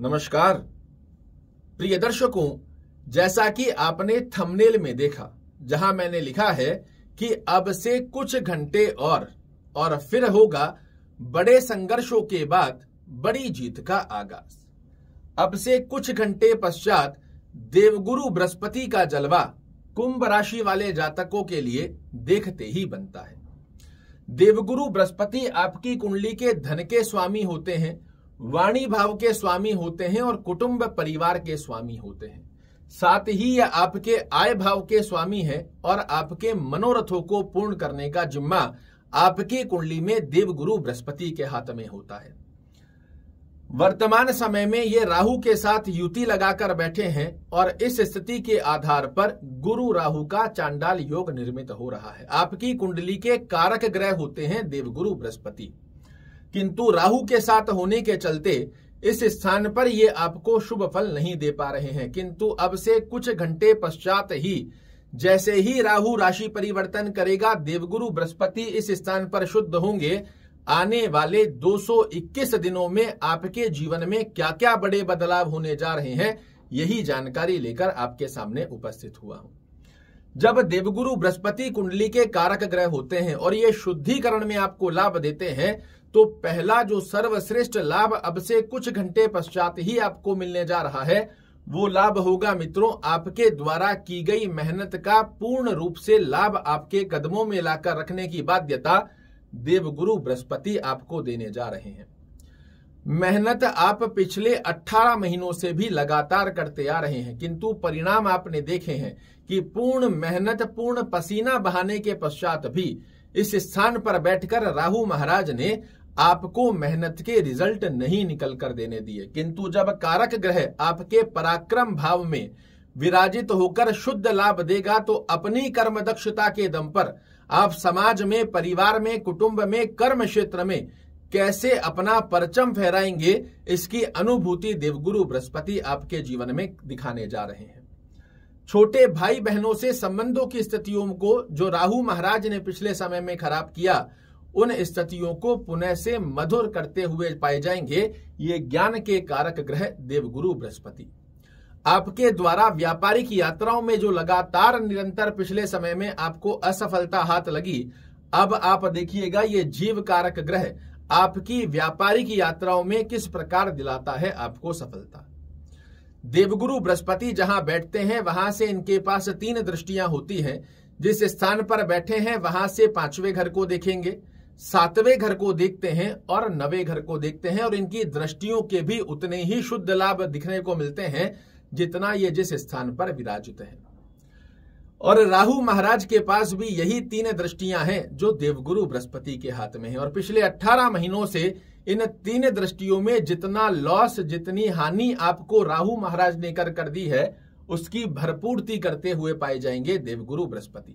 नमस्कार प्रिय दर्शकों जैसा कि आपने थंबनेल में देखा जहां मैंने लिखा है कि अब से कुछ घंटे और और फिर होगा बड़े संघर्षों के बाद बड़ी जीत का आगाज अब से कुछ घंटे पश्चात देवगुरु बृहस्पति का जलवा कुंभ राशि वाले जातकों के लिए देखते ही बनता है देवगुरु बृहस्पति आपकी कुंडली के धन के स्वामी होते हैं वाणी भाव के स्वामी होते हैं और कुटुंब परिवार के स्वामी होते हैं साथ ही यह आपके आय भाव के स्वामी है और आपके मनोरथों को पूर्ण करने का जिम्मा आपकी कुंडली में देवगुरु बृहस्पति के हाथ में होता है वर्तमान समय में ये राहु के साथ युति लगाकर बैठे हैं और इस स्थिति के आधार पर गुरु राहु का चांडाल योग निर्मित हो रहा है आपकी कुंडली के कारक ग्रह होते हैं देवगुरु बृहस्पति किंतु राहु के साथ होने के चलते इस स्थान पर ये आपको शुभ फल नहीं दे पा रहे हैं किंतु अब से कुछ घंटे पश्चात ही जैसे ही राहु राशि परिवर्तन करेगा देवगुरु बृहस्पति इस स्थान पर शुद्ध होंगे आने वाले 221 दिनों में आपके जीवन में क्या क्या बड़े बदलाव होने जा रहे हैं यही जानकारी लेकर आपके सामने उपस्थित हुआ हूं जब देवगुरु बृहस्पति कुंडली के कारक ग्रह होते हैं और ये शुद्धिकरण में आपको लाभ देते हैं तो पहला जो सर्वश्रेष्ठ लाभ अब से कुछ घंटे पश्चात ही आपको मिलने जा रहा है वो लाभ होगा मित्रों आपके द्वारा की गई मेहनत का पूर्ण रूप से लाभ आपके कदमों में लाकर रखने की बाध्यता देवगुरु बृहस्पति आपको देने जा रहे हैं मेहनत आप पिछले 18 महीनों से भी लगातार करते आ रहे हैं किंतु परिणाम आपने देखे हैं कि पूर्ण मेहनत पूर्ण पसीना बहाने के पश्चात भी इस स्थान पर बैठकर राहु महाराज ने आपको मेहनत के रिजल्ट नहीं निकल कर देने दिए किंतु जब कारक ग्रह आपके पराक्रम भाव में विराजित होकर शुद्ध लाभ देगा तो अपनी कर्म दक्षता के दम पर आप समाज में परिवार में कुटुंब में कर्म क्षेत्र में कैसे अपना परचम फहराएंगे इसकी अनुभूति देवगुरु बृहस्पति आपके जीवन में दिखाने जा रहे हैं छोटे भाई बहनों से संबंधों की स्थितियों को जो राहु महाराज ने पिछले समय में खराब किया उन स्थितियों को पुनः से मधुर करते हुए पाए जाएंगे ये ज्ञान के कारक ग्रह देवगुरु बृहस्पति आपके द्वारा व्यापारिक यात्राओं में जो लगातार निरंतर पिछले समय में आपको असफलता हाथ लगी अब आप देखिएगा ये जीव कारक ग्रह आपकी व्यापारिक यात्राओं में किस प्रकार दिलाता है आपको सफलता देवगुरु बृहस्पति जहां बैठते हैं वहां से इनके पास तीन दृष्टियां होती हैं जिस स्थान पर बैठे हैं वहां से पांचवें घर को देखेंगे सातवें घर को देखते हैं और नवे घर को देखते हैं और इनकी दृष्टियों के भी उतने ही शुद्ध लाभ दिखने को मिलते हैं जितना ये जिस स्थान पर विराजित है और राहु महाराज के पास भी यही तीन दृष्टियां हैं जो देवगुरु बृहस्पति के हाथ में है और पिछले 18 महीनों से इन तीन दृष्टियों में जितना लॉस जितनी हानि आपको राहु महाराज ने कर कर दी है उसकी भरपूर्ति करते हुए पाए जाएंगे देवगुरु बृहस्पति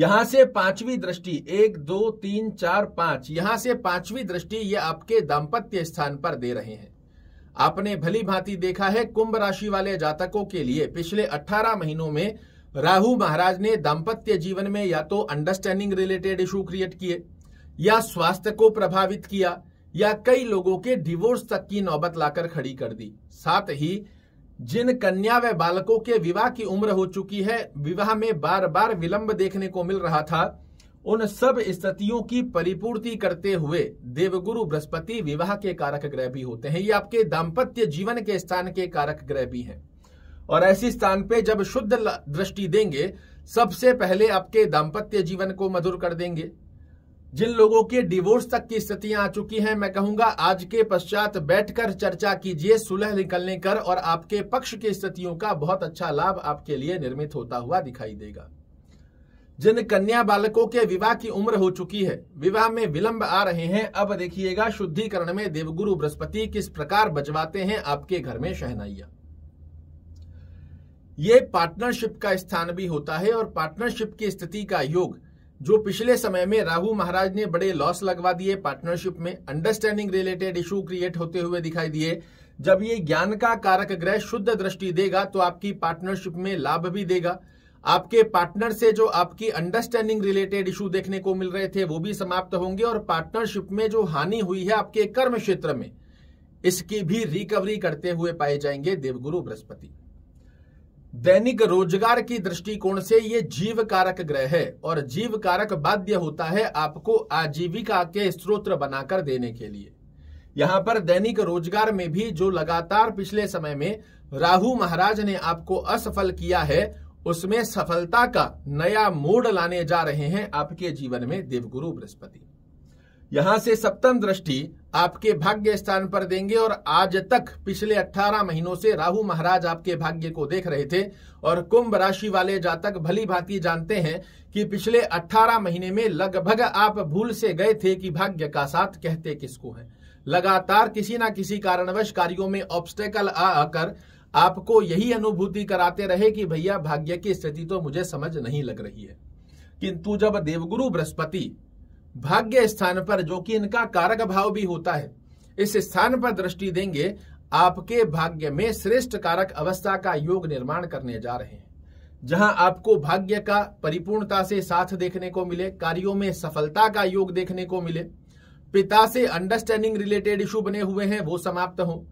यहां से पांचवी दृष्टि एक दो तीन चार पांच यहां से पांचवी दृष्टि ये आपके दाम्पत्य स्थान पर दे रहे हैं आपने भली भांति देखा है कुंभ राशि वाले जातकों के लिए पिछले 18 महीनों में राहु महाराज ने दाम्पत्य जीवन में या तो अंडरस्टैंडिंग रिलेटेड इशू क्रिएट किए या स्वास्थ्य को प्रभावित किया या कई लोगों के डिवोर्स तक की नौबत लाकर खड़ी कर दी साथ ही जिन कन्या व बालकों के विवाह की उम्र हो चुकी है विवाह में बार बार विलंब देखने को मिल रहा था उन सब स्थितियों की परिपूर्ति करते हुए देवगुरु बृहस्पति विवाह के कारक ग्रह भी होते हैं ये आपके दाम्पत्य जीवन के स्थान के कारक ग्रह भी हैं और ऐसे स्थान पे जब शुद्ध दृष्टि देंगे सबसे पहले आपके दाम्पत्य जीवन को मधुर कर देंगे जिन लोगों के डिवोर्स तक की स्थितियां आ चुकी हैं मैं कहूंगा आज के पश्चात बैठकर चर्चा कीजिए सुलह निकलने कर और आपके पक्ष की स्थितियों का बहुत अच्छा लाभ आपके लिए निर्मित होता हुआ दिखाई देगा जिन कन्या बालकों के विवाह की उम्र हो चुकी है विवाह में विलंब आ रहे हैं अब देखिएगा शुद्धिकरण में देवगुरु बृहस्पति किस प्रकार बजवाते हैं आपके घर में शहनाइया ये पार्टनरशिप का स्थान भी होता है और पार्टनरशिप की स्थिति का योग जो पिछले समय में राहु महाराज ने बड़े लॉस लगवा दिए पार्टनरशिप में अंडरस्टैंडिंग रिलेटेड इशू क्रिएट होते हुए दिखाई दिए जब ये ज्ञान का कारक ग्रह शुद्ध दृष्टि देगा तो आपकी पार्टनरशिप में लाभ भी देगा आपके पार्टनर से जो आपकी अंडरस्टैंडिंग रिलेटेड इशू देखने को मिल रहे थे वो भी समाप्त होंगे और पार्टनरशिप में जो हानि हुई है आपके कर्म क्षेत्र में इसकी भी रिकवरी करते हुए पाए जाएंगे देवगुरु बृहस्पति दैनिक रोजगार की दृष्टिकोण से ये जीव कारक ग्रह है और जीव कारक बाध्य होता है आपको आजीविका के स्रोत बनाकर देने के लिए यहां पर दैनिक रोजगार में भी जो लगातार पिछले समय में राहु महाराज ने आपको असफल किया है उसमें सफलता का नया मोड लाने जा रहे हैं आपके जीवन में देवगुरु बृहस्पति यहां से सप्तम दृष्टि आपके भाग्य स्थान पर देंगे और आज तक पिछले 18 महीनों से राहु महाराज आपके भाग्य को देख रहे थे और कुंभ राशि वाले जातक भली भांति जानते हैं कि पिछले 18 महीने में लगभग आप भूल से गए थे कि भाग्य का साथ कहते किसको है लगातार किसी ना किसी कारणवश कार्यों में ऑब्स्टेकल आकर आपको यही अनुभूति कराते रहे कि भैया भाग्य की स्थिति तो मुझे समझ नहीं लग रही है किंतु जब देवगुरु बृहस्पति भाग्य स्थान पर जो कि इनका कारक भाव भी होता है इस स्थान पर दृष्टि देंगे आपके भाग्य में श्रेष्ठ कारक अवस्था का योग निर्माण करने जा रहे हैं जहां आपको भाग्य का परिपूर्णता से साथ देखने को मिले कार्यों में सफलता का योग देखने को मिले पिता से अंडरस्टैंडिंग रिलेटेड इशू बने हुए हैं वो समाप्त हो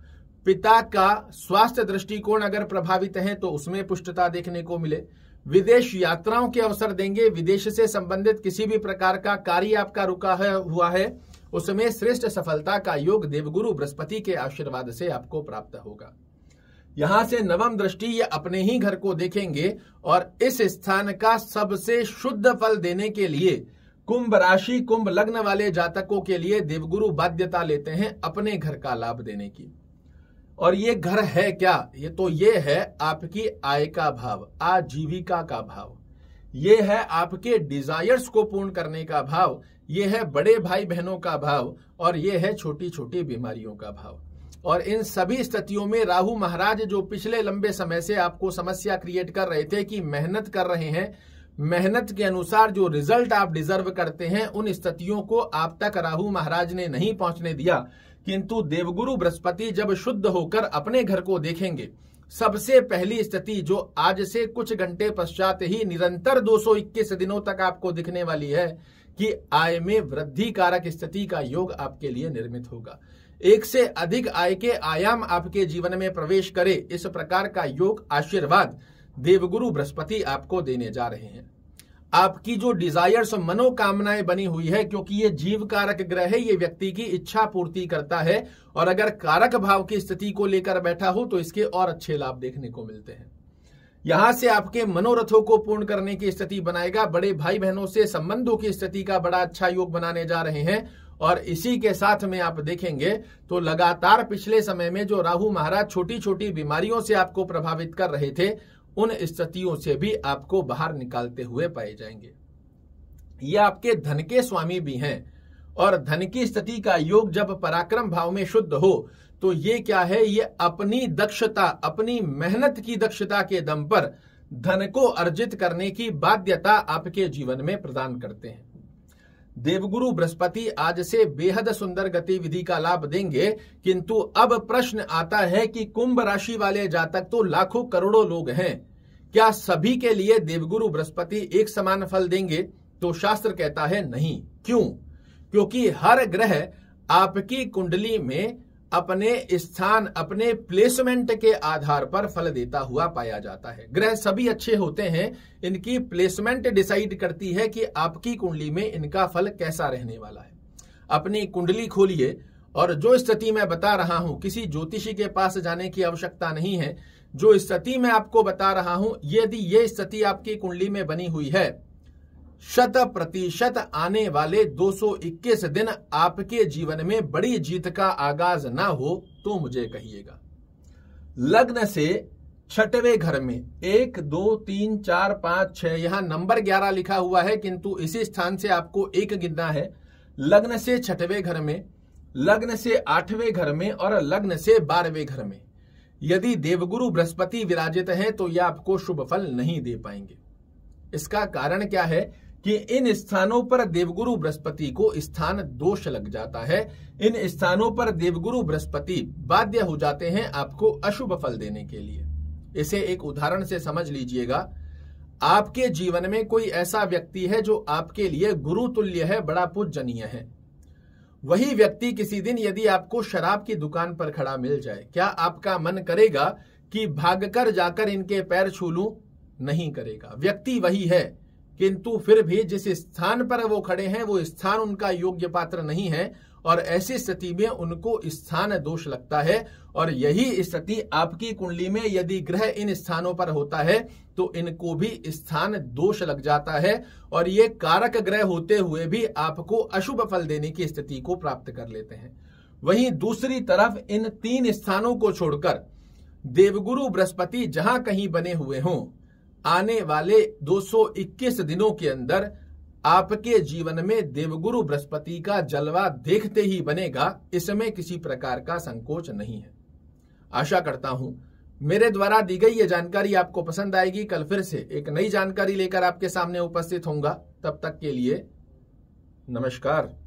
पिता का स्वास्थ्य दृष्टिकोण अगर प्रभावित है तो उसमें पुष्टता देखने को मिले विदेश यात्राओं के अवसर देंगे विदेश से संबंधित किसी भी प्रकार का कार्य आपका रुका है हुआ है उसमें श्रेष्ठ सफलता का योग देवगुरु बृहस्पति के आशीर्वाद से आपको प्राप्त होगा यहां से नवम दृष्टि ये अपने ही घर को देखेंगे और इस स्थान का सबसे शुद्ध फल देने के लिए कुंभ राशि कुंभ लग्न वाले जातकों के लिए देवगुरु बाध्यता लेते हैं अपने घर का लाभ देने की और ये घर है क्या ये तो ये है आपकी आय का भाव आजीविका का भाव ये है आपके डिजायर्स को पूर्ण करने का भाव ये है बड़े भाई बहनों का भाव और ये है छोटी छोटी बीमारियों का भाव और इन सभी स्थितियों में राहु महाराज जो पिछले लंबे समय से आपको समस्या क्रिएट कर रहे थे कि मेहनत कर रहे हैं मेहनत के अनुसार जो रिजल्ट आप डिजर्व करते हैं उन स्थितियों को आप तक राहु महाराज ने नहीं पहुंचने दिया किंतु देवगुरु बृहस्पति जब शुद्ध होकर अपने घर को देखेंगे सबसे पहली स्थिति जो आज से कुछ घंटे पश्चात ही निरंतर 221 दिनों तक आपको दिखने वाली है कि आय में वृद्धि कारक स्थिति का योग आपके लिए निर्मित होगा एक से अधिक आय के आयाम आपके जीवन में प्रवेश करे इस प्रकार का योग आशीर्वाद देवगुरु बृहस्पति आपको देने जा रहे हैं आपकी जो डिजायर्स और मनोकामनाएं बनी हुई है क्योंकि ये जीव कारक ग्रह है ये व्यक्ति की इच्छा पूर्ति करता है और अगर कारक भाव की स्थिति को लेकर बैठा हो तो इसके और अच्छे लाभ देखने को मिलते हैं यहां से आपके मनोरथों को पूर्ण करने की स्थिति बनाएगा बड़े भाई बहनों से संबंधों की स्थिति का बड़ा अच्छा योग बनाने जा रहे हैं और इसी के साथ में आप देखेंगे तो लगातार पिछले समय में जो राहु महाराज छोटी छोटी बीमारियों से आपको प्रभावित कर रहे थे उन स्थितियों से भी आपको बाहर निकालते हुए पाए जाएंगे ये आपके धन के स्वामी भी हैं और धन की स्थिति का योग जब पराक्रम भाव में शुद्ध हो तो ये क्या है ये अपनी दक्षता अपनी मेहनत की दक्षता के दम पर धन को अर्जित करने की बाध्यता आपके जीवन में प्रदान करते हैं देवगुरु बृहस्पति आज से बेहद सुंदर गतिविधि का लाभ देंगे किंतु अब प्रश्न आता है कि कुंभ राशि वाले जातक तो लाखों करोड़ों लोग हैं क्या सभी के लिए देवगुरु बृहस्पति एक समान फल देंगे तो शास्त्र कहता है नहीं क्यों क्योंकि हर ग्रह आपकी कुंडली में अपने स्थान अपने प्लेसमेंट के आधार पर फल देता हुआ पाया जाता है ग्रह सभी अच्छे होते हैं इनकी प्लेसमेंट डिसाइड करती है कि आपकी कुंडली में इनका फल कैसा रहने वाला है अपनी कुंडली खोलिए और जो स्थिति मैं बता रहा हूं किसी ज्योतिषी के पास जाने की आवश्यकता नहीं है जो स्थिति मैं आपको बता रहा हूं यदि ये स्थिति आपकी कुंडली में बनी हुई है शत प्रतिशत आने वाले 221 दिन आपके जीवन में बड़ी जीत का आगाज ना हो तो मुझे कहिएगा लग्न से छठवे घर में एक दो तीन चार पांच छह यहां नंबर ग्यारह लिखा हुआ है किंतु इसी स्थान से आपको एक गिनना है लग्न से छठवे घर में लग्न से आठवें घर में और लग्न से बारहवें घर में यदि देवगुरु बृहस्पति विराजित हैं तो यह आपको शुभ फल नहीं दे पाएंगे इसका कारण क्या है कि इन स्थानों पर देवगुरु बृहस्पति को स्थान दोष लग जाता है इन स्थानों पर देवगुरु बृहस्पति बाध्य हो जाते हैं आपको अशुभ फल देने के लिए इसे एक उदाहरण से समझ लीजिएगा आपके जीवन में कोई ऐसा व्यक्ति है जो आपके लिए गुरु तुल्य है बड़ा पूजनीय है वही व्यक्ति किसी दिन यदि आपको शराब की दुकान पर खड़ा मिल जाए क्या आपका मन करेगा कि भागकर जाकर इनके पैर छू लू नहीं करेगा व्यक्ति वही है किंतु फिर भी जिस स्थान पर वो खड़े हैं वो स्थान उनका योग्य पात्र नहीं है और ऐसी स्थिति में उनको स्थान दोष लगता है और यही स्थिति आपकी कुंडली में यदि ग्रह इन स्थानों पर होता है तो इनको भी स्थान दोष लग जाता है और ये कारक ग्रह होते हुए भी आपको अशुभ फल देने की स्थिति को प्राप्त कर लेते हैं वहीं दूसरी तरफ इन तीन स्थानों को छोड़कर देवगुरु बृहस्पति जहां कहीं बने हुए हों आने वाले 221 दिनों के अंदर आपके जीवन में देवगुरु बृहस्पति का जलवा देखते ही बनेगा इसमें किसी प्रकार का संकोच नहीं है आशा करता हूं मेरे द्वारा दी गई ये जानकारी आपको पसंद आएगी कल फिर से एक नई जानकारी लेकर आपके सामने उपस्थित होऊंगा तब तक के लिए नमस्कार